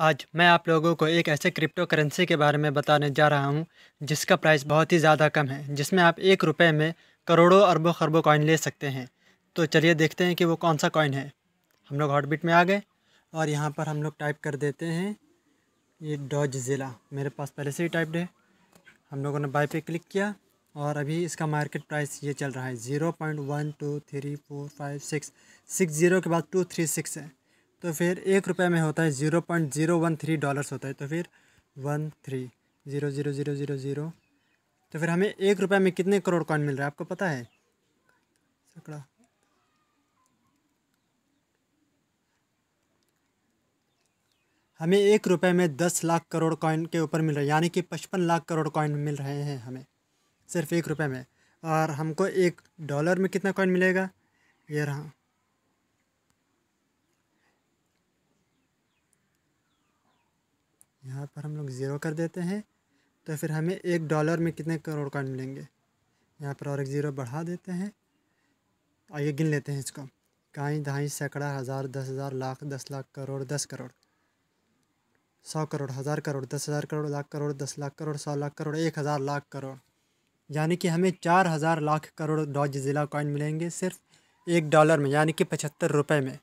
आज मैं आप लोगों को एक ऐसे क्रिप्टो करेंसी के बारे में बताने जा रहा हूँ जिसका प्राइस बहुत ही ज़्यादा कम है जिसमें आप एक रुपये में करोड़ों अरबों खरबों कॉइन ले सकते हैं तो चलिए देखते हैं कि वो कौन सा कॉइन है हम लोग हॉटबिट में आ गए और यहाँ पर हम लोग टाइप कर देते हैं ये डॉज ज़िला मेरे पास पहले से ही टाइप्ड है हम लोगों ने बाई पे क्लिक किया और अभी इसका मार्केट प्राइस ये चल रहा है zero point one two three four five six six zero के बाद टू थ्री सिक्स है तो फिर एक रुपये में होता है zero point zero one three dollars होता है तो फिर one three zero zero zero zero zero तो फिर हमें एक रुपये में कितने करोड़ कॉइन मिल रहा है आपको पता है सकड़ा हमें एक रुपये में दस लाख करोड़ कॉइन के ऊपर मिल रहा है यानी कि पचपन लाख करोड़ कॉइन मिल रहे हैं हमें सिर्फ एक रुपये में और हमको एक डॉलर में कितना कॉइन मिलेगा ये रहा यहाँ पर हम लोग ज़ीरो कर देते हैं तो फिर हमें एक डॉलर में कितने करोड़ कॉइन मिलेंगे यहाँ पर और एक ज़ीरो बढ़ा देते हैं आइए गिन लेते हैं इसको काई दहाई सैकड़ा हज़ार दस हज़ार लाख दस लाख करोड़ दस करोड़ सौ करोड़ हज़ार करोड़ दस हज़ार करोड़ लाख करोड़ दस लाख करोड़ सौ लाख करोड़ एक हज़ार लाख करोड़ यानी कि हमें चार हज़ार लाख करोड़ डॉज ज़िला कॉइन मिलेंगे सिर्फ एक डॉलर में यानी कि पचहत्तर रुपये में